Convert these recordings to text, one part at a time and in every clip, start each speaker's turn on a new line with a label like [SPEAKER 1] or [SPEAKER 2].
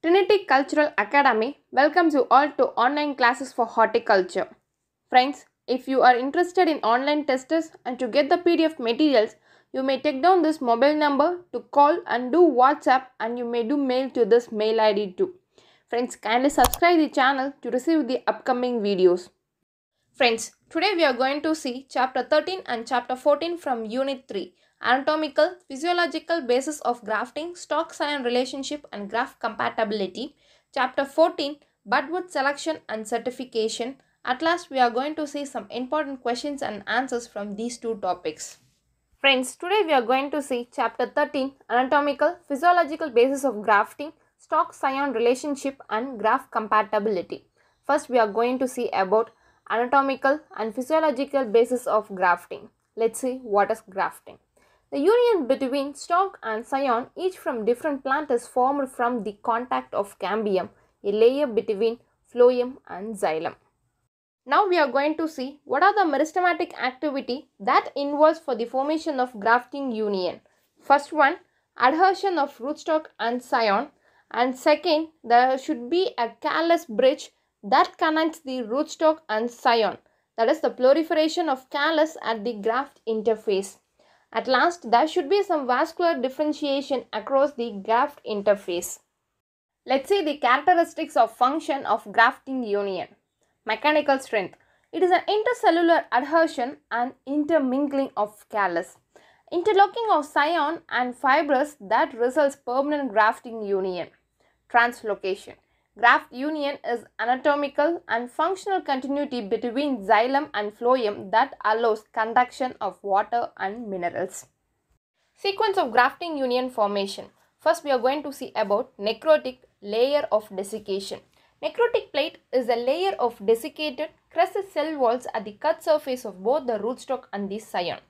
[SPEAKER 1] Trinity Cultural Academy welcomes you all to online classes for horticulture. Friends, if you are interested in online testers and to get the PDF materials, you may take down this mobile number to call and do WhatsApp and you may do mail to this mail ID too. Friends, kindly subscribe the channel to receive the upcoming videos. Friends, today we are going to see chapter 13 and chapter 14 from unit 3 anatomical, physiological basis of grafting, stock sion relationship and graft compatibility. Chapter 14, budwood selection and certification. At last, we are going to see some important questions and answers from these two topics. Friends, today we are going to see chapter 13, anatomical, physiological basis of grafting, stock scion relationship and graft compatibility. First, we are going to see about anatomical and physiological basis of grafting. Let's see what is grafting. The union between stalk and scion, each from different plant, is formed from the contact of cambium, a layer between phloem and xylem. Now we are going to see what are the meristematic activity that involves for the formation of grafting union. First one, adhesion of rootstock and scion and second there should be a callus bridge that connects the rootstock and scion, that is the proliferation of callus at the graft interface. At last, there should be some vascular differentiation across the graft interface. Let's see the characteristics of function of grafting union. Mechanical strength. It is an intercellular adhesion and intermingling of callus. Interlocking of scion and fibrous that results permanent grafting union. Translocation. Graft union is anatomical and functional continuity between xylem and phloem that allows conduction of water and minerals. Sequence of grafting union formation. First, we are going to see about necrotic layer of desiccation. Necrotic plate is a layer of desiccated crested cell walls at the cut surface of both the rootstock and the scion.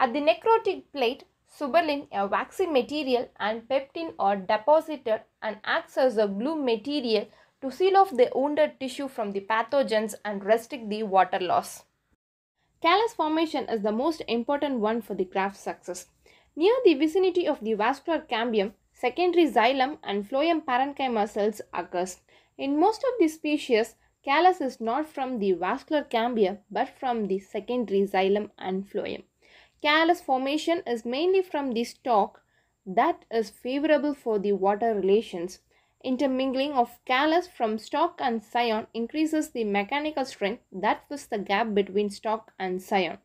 [SPEAKER 1] At the necrotic plate, Suberlin, a waxy material, and peptin are deposited and acts as a glue material to seal off the wounded tissue from the pathogens and restrict the water loss. Callus formation is the most important one for the graft success. Near the vicinity of the vascular cambium, secondary xylem and phloem parenchyma cells occurs. In most of the species, callus is not from the vascular cambium but from the secondary xylem and phloem. Callus formation is mainly from the stalk that is favorable for the water relations. Intermingling of callus from stalk and scion increases the mechanical strength that fills the gap between stalk and scion.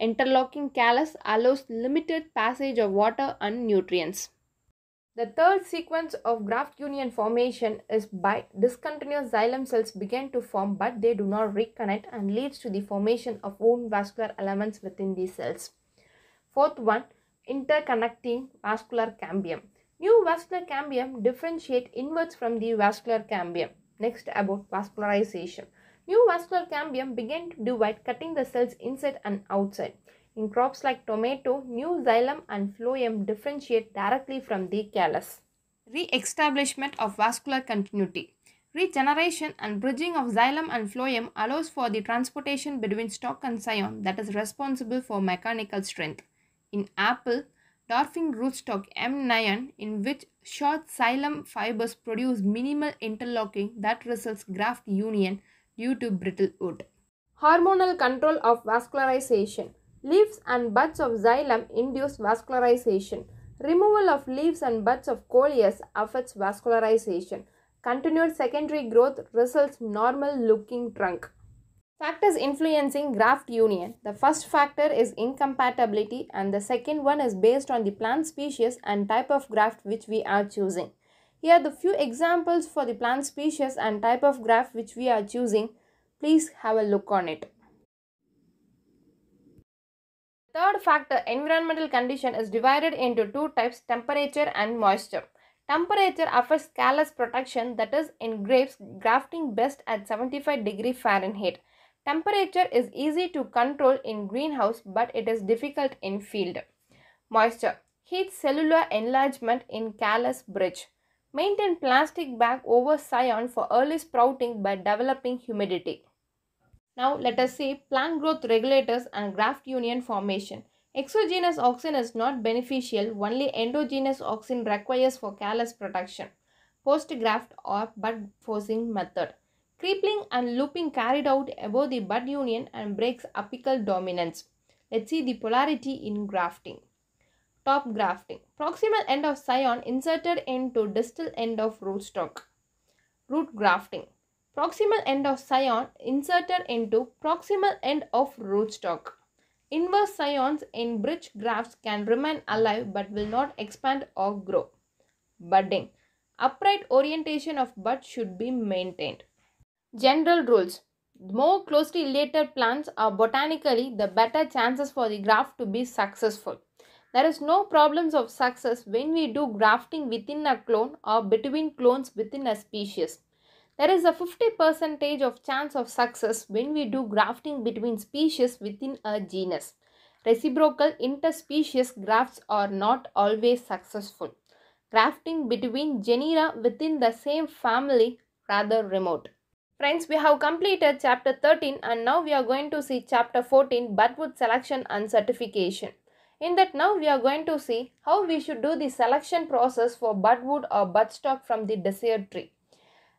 [SPEAKER 1] Interlocking callus allows limited passage of water and nutrients. The third sequence of graft union formation is by discontinuous xylem cells begin to form but they do not reconnect and leads to the formation of wound vascular elements within these cells. Fourth one, interconnecting vascular cambium. New vascular cambium differentiate inwards from the vascular cambium. Next about vascularization. New vascular cambium began to divide cutting the cells inside and outside. In crops like tomato, new xylem and phloem differentiate directly from the callus. Re-establishment of vascular continuity. Regeneration and bridging of xylem and phloem allows for the transportation between stalk and scion that is responsible for mechanical strength. In apple, dwarfing rootstock M9 in which short xylem fibers produce minimal interlocking that results graft union due to brittle wood. Hormonal control of vascularization. Leaves and buds of xylem induce vascularization. Removal of leaves and buds of coleus affects vascularization. Continued secondary growth results normal looking trunk. Factors influencing graft union. The first factor is incompatibility and the second one is based on the plant species and type of graft which we are choosing. Here are the few examples for the plant species and type of graft which we are choosing. Please have a look on it. Third factor, environmental condition is divided into two types, temperature and moisture. Temperature affects callus protection that is in grapes grafting best at 75 degree Fahrenheit. Temperature is easy to control in greenhouse but it is difficult in field. Moisture. Heat cellular enlargement in callus bridge. Maintain plastic bag over scion for early sprouting by developing humidity. Now let us see plant growth regulators and graft union formation. Exogenous auxin is not beneficial, only endogenous auxin requires for callus protection. Post graft or bud forcing method. Crippling and looping carried out above the bud union and breaks apical dominance. Let's see the polarity in grafting. Top grafting. Proximal end of scion inserted into distal end of rootstock. Root grafting. Proximal end of scion inserted into proximal end of rootstock. Inverse scions in bridge grafts can remain alive but will not expand or grow. Budding. Upright orientation of bud should be maintained. General rules. More closely related plants are botanically, the better chances for the graft to be successful. There is no problems of success when we do grafting within a clone or between clones within a species. There is a 50% of chance of success when we do grafting between species within a genus. Reciprocal interspecies grafts are not always successful. Grafting between genera within the same family rather remote. Friends, we have completed chapter 13 and now we are going to see chapter 14 Budwood selection and certification. In that now we are going to see how we should do the selection process for budwood or budstock from the desired tree.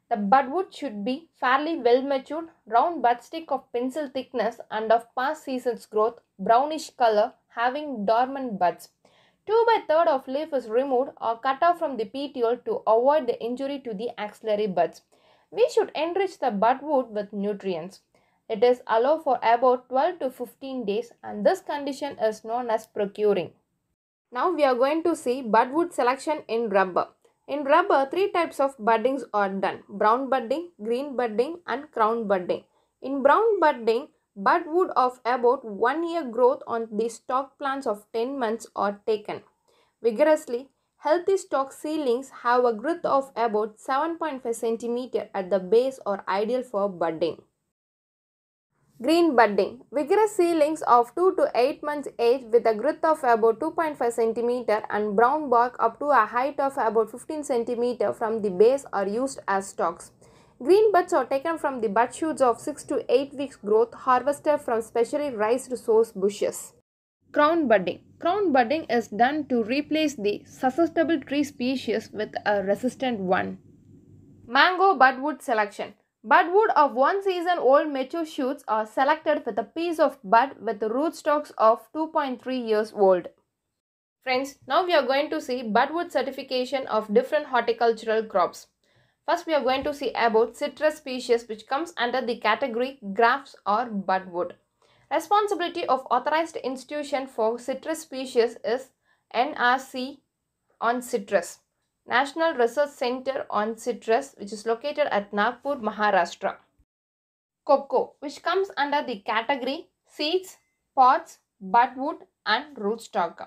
[SPEAKER 1] The budwood should be fairly well matured, round budstick of pencil thickness and of past season's growth, brownish color, having dormant buds. 2 by 3rd of leaf is removed or cut off from the petiole to avoid the injury to the axillary buds. We should enrich the budwood with nutrients. It is allowed for about 12 to 15 days and this condition is known as procuring. Now we are going to see budwood selection in rubber. In rubber, three types of buddings are done. Brown budding, green budding and crown budding. In brown budding, budwood of about 1 year growth on the stock plants of 10 months are taken. Vigorously, Healthy stock seedlings have a growth of about 7.5 cm at the base or ideal for budding. Green budding. Vigorous seedlings of 2 to 8 months age with a growth of about 2.5 cm and brown bark up to a height of about 15 cm from the base are used as stocks. Green buds are taken from the bud shoots of 6 to 8 weeks growth harvested from specially raised source bushes. Crown budding crown budding is done to replace the susceptible tree species with a resistant one. Mango budwood selection. Budwood of one season old mature shoots are selected with a piece of bud with rootstocks of 2.3 years old. Friends, now we are going to see budwood certification of different horticultural crops. First, we are going to see about citrus species which comes under the category grafts or budwood. Responsibility of authorized institution for citrus species is NRC on citrus. National Research Center on Citrus which is located at Nagpur, Maharashtra. Cocoa which comes under the category seeds, pods, budwood and rootstock.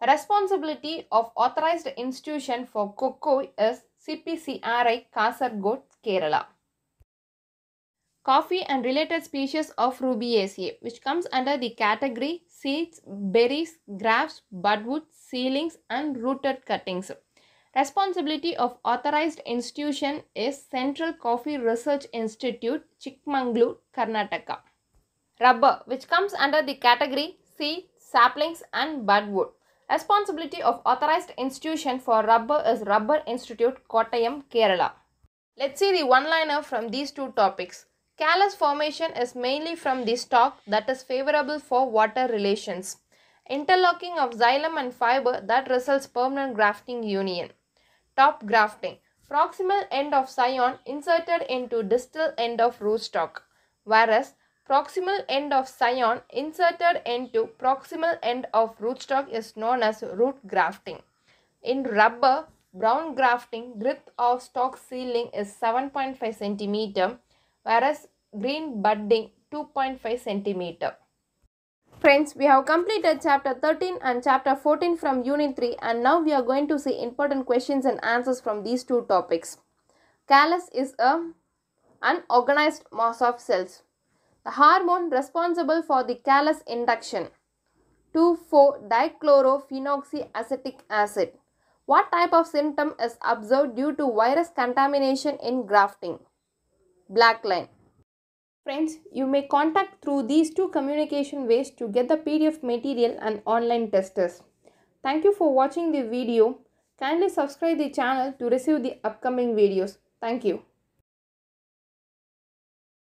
[SPEAKER 1] The responsibility of authorized institution for cocoa is CPCRI Kasargod, Kerala coffee and related species of Rubiaceae, which comes under the category seeds, berries, grafts, budwood, seedlings, and rooted cuttings. Responsibility of authorized institution is Central Coffee Research Institute, Chickmanglu, Karnataka. Rubber, which comes under the category seed saplings, and budwood. Responsibility of authorized institution for rubber is Rubber Institute, Kottayam, Kerala. Let's see the one-liner from these two topics. Callus formation is mainly from the stalk that is favorable for water relations. Interlocking of xylem and fiber that results permanent grafting union. Top grafting. Proximal end of scion inserted into distal end of rootstock. Whereas proximal end of scion inserted into proximal end of rootstock is known as root grafting. In rubber, brown grafting, width of stalk ceiling is 7.5 centimeter whereas green budding 2.5 centimeter. Friends, we have completed chapter 13 and chapter 14 from unit 3 and now we are going to see important questions and answers from these two topics. Callus is a unorganized mass of cells. The hormone responsible for the callus induction 2,4-dichlorophenoxyacetic acid. What type of symptom is observed due to virus contamination in grafting? black line. Friends, you may contact through these two communication ways to get the PDF material and online testers. Thank you for watching the video. Kindly subscribe the channel to receive the upcoming videos. Thank you.